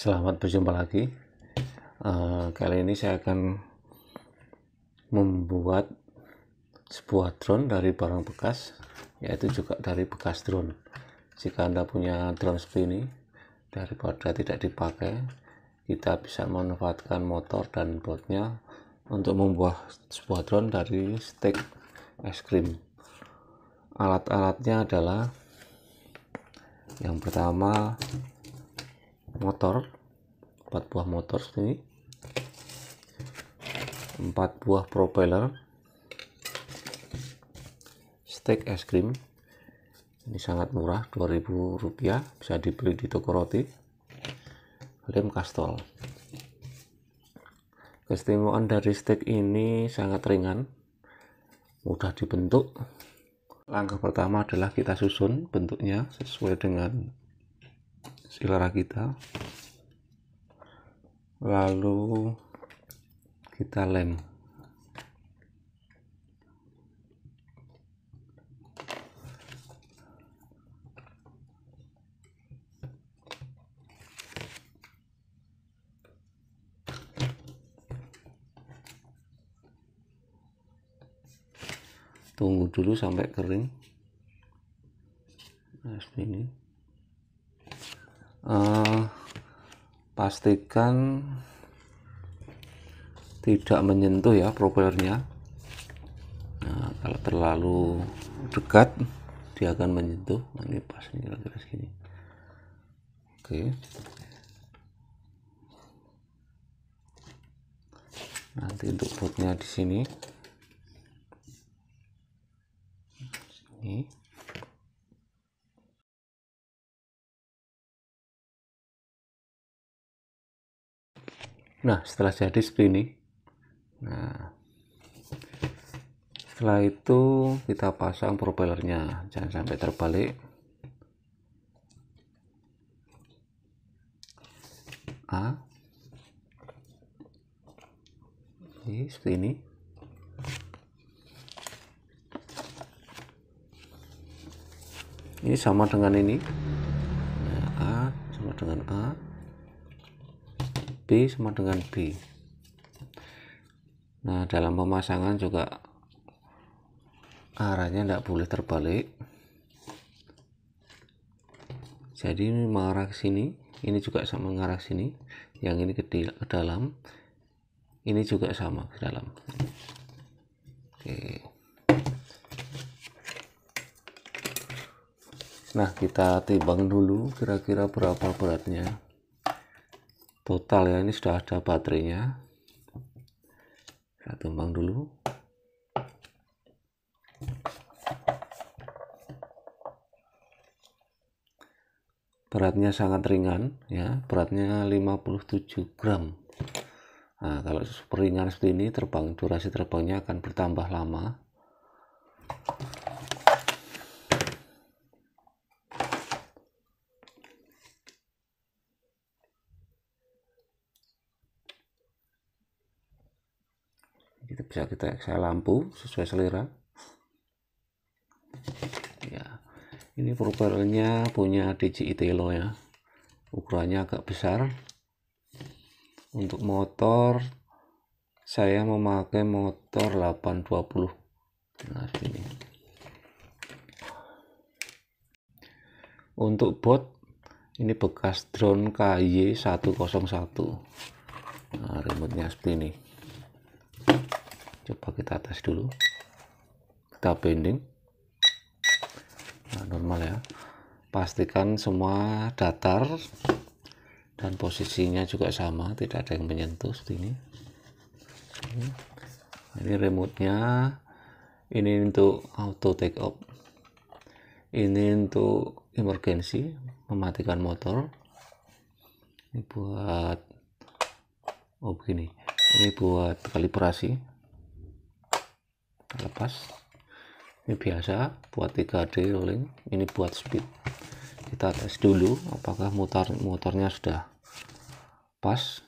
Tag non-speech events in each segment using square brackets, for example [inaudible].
Selamat berjumpa lagi. Uh, kali ini saya akan membuat sebuah drone dari barang bekas, yaitu juga dari bekas drone. Jika Anda punya drone seperti ini, daripada tidak dipakai, kita bisa memanfaatkan motor dan botnya untuk membuat sebuah drone dari steak es krim. Alat-alatnya adalah yang pertama motor 4 buah motor ini 4 buah propeller steak es krim ini sangat murah 2000 rupiah bisa dibeli di toko roti lem kastol kestimewaan dari steak ini sangat ringan mudah dibentuk langkah pertama adalah kita susun bentuknya sesuai dengan selera kita lalu kita lem tunggu dulu sampai kering nah, seperti ini uh, pastikan tidak menyentuh ya propellernya nah, kalau terlalu dekat dia akan menyentuh nah, ini pas ini lagi segini oke nanti untuk bautnya di sini sini Nah, setelah jadi seperti ini. Nah, setelah itu kita pasang propellernya. Jangan sampai terbalik. A. Ini seperti ini. Ini sama dengan ini. Nah, A sama dengan A. B sama dengan B nah dalam pemasangan juga arahnya tidak boleh terbalik jadi ini mengarah ke sini ini juga sama mengarah ke sini yang ini ke, dalam ini juga sama ke dalam oke nah kita timbang dulu kira-kira berapa beratnya total ya ini sudah ada baterainya saya tumbang dulu beratnya sangat ringan ya beratnya 57 gram nah, kalau super ringan seperti ini terbang durasi terbangnya akan bertambah lama itu bisa kita saya lampu sesuai selera ya ini profilnya punya DJI Telo ya ukurannya agak besar untuk motor saya memakai motor 820 nah ini untuk bot ini bekas drone KY 101 nah remote nya seperti ini coba kita tes dulu kita bending nah, normal ya pastikan semua datar dan posisinya juga sama tidak ada yang menyentuh seperti ini nah, ini remote nya ini untuk auto take off ini untuk emergency mematikan motor ini buat oh begini ini buat kalibrasi lepas ini biasa buat 3D rolling ini buat speed kita tes dulu apakah mutar motornya sudah pas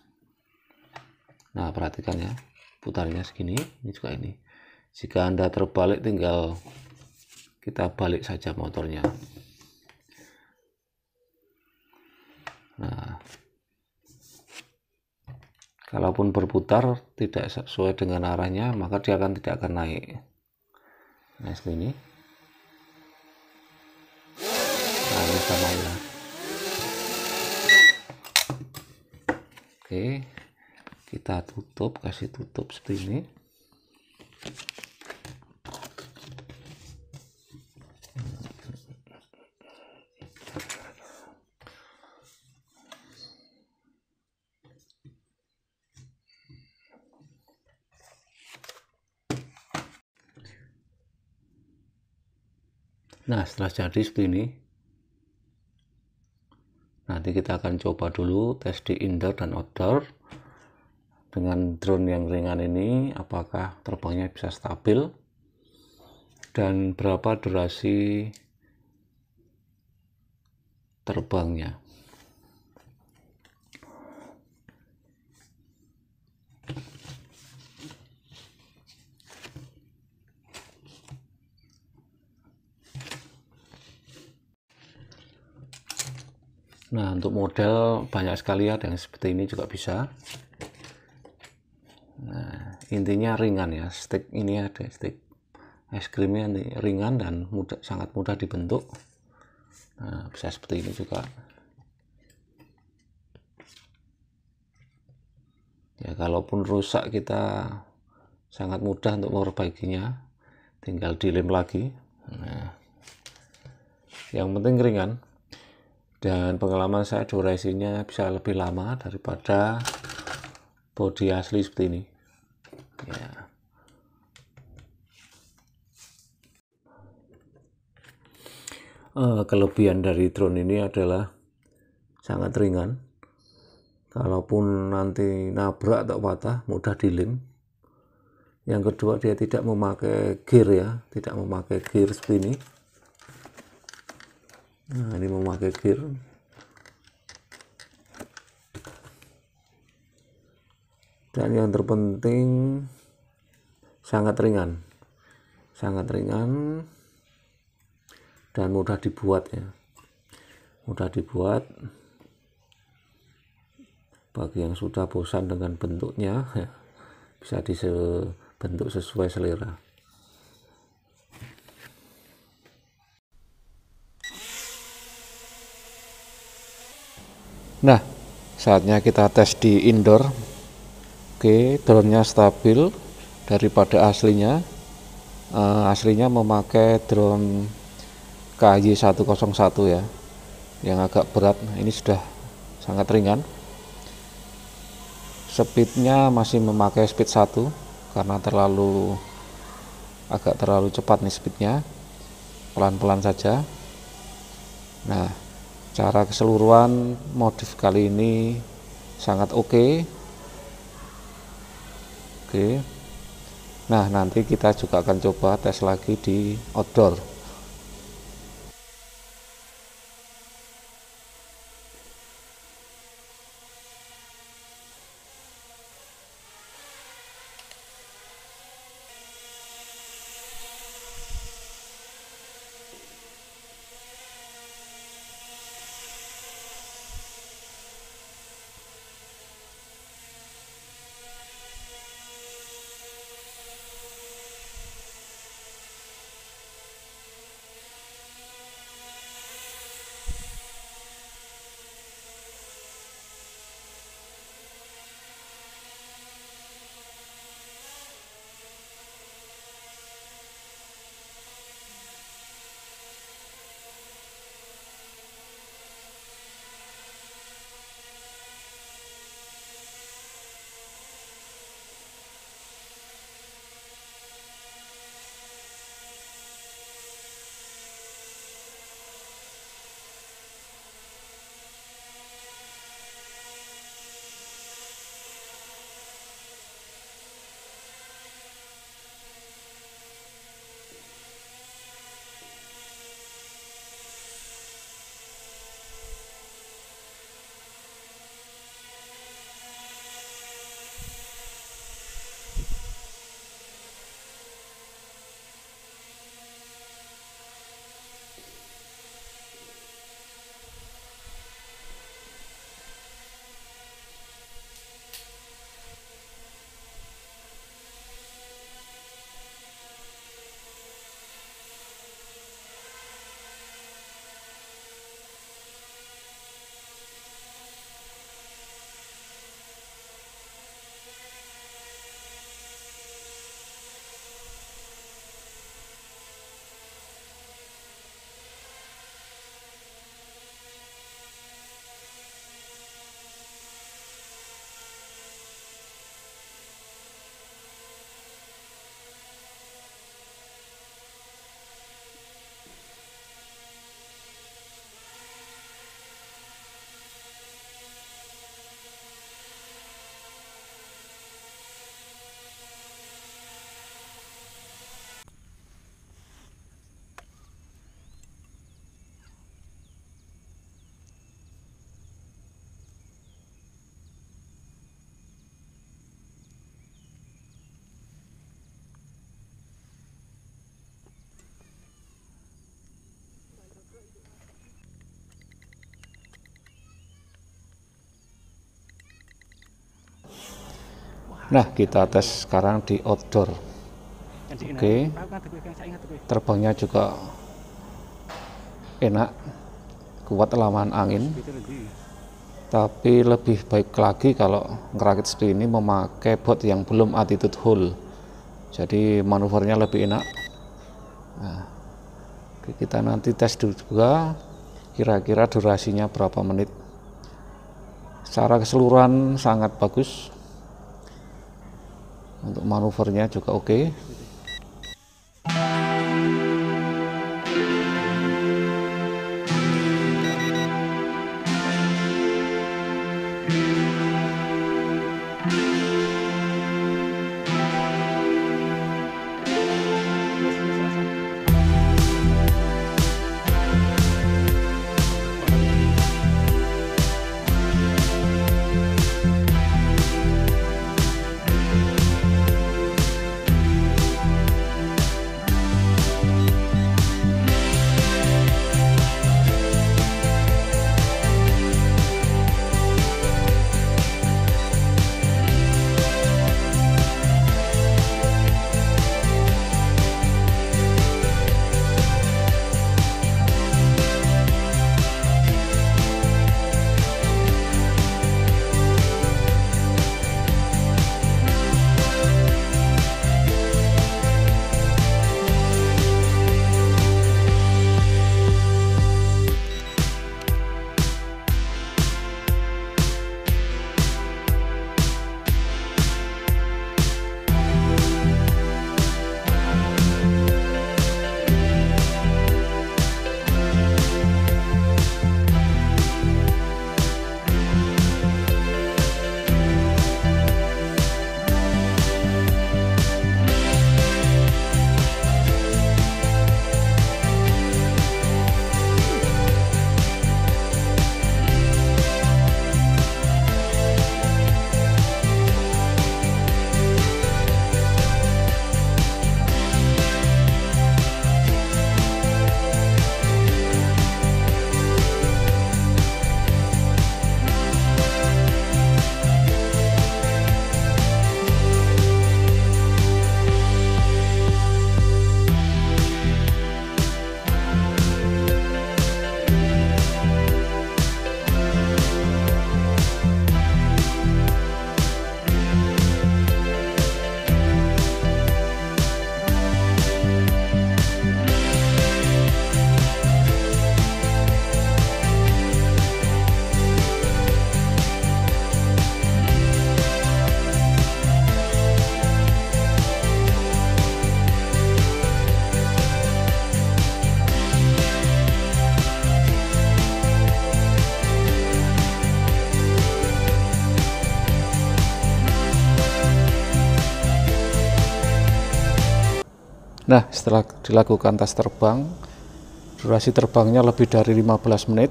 nah perhatikan ya putarnya segini ini juga ini jika anda terbalik tinggal kita balik saja motornya nah kalaupun berputar tidak sesuai dengan arahnya maka dia akan tidak akan naik nah seperti ini nah ini sama ya oke kita tutup kasih tutup seperti ini Nah, setelah jadi seperti ini, nanti kita akan coba dulu tes di indoor dan outdoor dengan drone yang ringan ini apakah terbangnya bisa stabil dan berapa durasi terbangnya Nah, untuk model banyak sekali ada ya, yang seperti ini juga bisa. Nah, intinya ringan ya. Stick ini ya, ada stick es krimnya ringan dan mudah, sangat mudah dibentuk. Nah, bisa seperti ini juga. Ya, kalaupun rusak kita sangat mudah untuk memperbaikinya. Tinggal dilem lagi. Nah, yang penting ringan dan pengalaman saya durasinya bisa lebih lama daripada bodi asli seperti ini ya uh, kelebihan dari drone ini adalah sangat ringan kalaupun nanti nabrak atau patah mudah dilim. yang kedua dia tidak memakai gear ya, tidak memakai gear seperti ini nah ini memakai gear dan yang terpenting sangat ringan sangat ringan dan mudah dibuat ya mudah dibuat bagi yang sudah bosan dengan bentuknya ya, [laughs] bisa bentuk sesuai selera Nah, saatnya kita tes di indoor. Oke, drone-nya stabil daripada aslinya. Uh, aslinya memakai drone KY 101 ya, yang agak berat. Nah, ini sudah sangat ringan. Speednya masih memakai speed 1 karena terlalu agak terlalu cepat nih speednya. Pelan-pelan saja. Nah, cara keseluruhan modif kali ini sangat oke okay. oke okay. nah nanti kita juga akan coba tes lagi di outdoor Nah, kita tes sekarang di outdoor. Oke. Okay. Terbangnya juga enak, kuat lawan angin. Tapi lebih baik lagi kalau ngerakit seperti ini memakai bot yang belum attitude hole. Jadi manuvernya lebih enak. Nah, kita nanti tes juga kira-kira durasinya berapa menit. Secara keseluruhan sangat bagus untuk manuvernya juga oke okay. Nah, setelah dilakukan tes terbang, durasi terbangnya lebih dari 15 menit,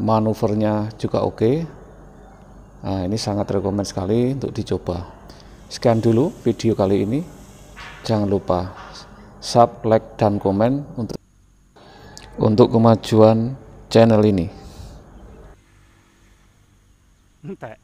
manuvernya juga oke. Nah, ini sangat rekomend sekali untuk dicoba. Sekian dulu video kali ini. Jangan lupa sub, like, dan komen untuk untuk kemajuan channel ini. Entah.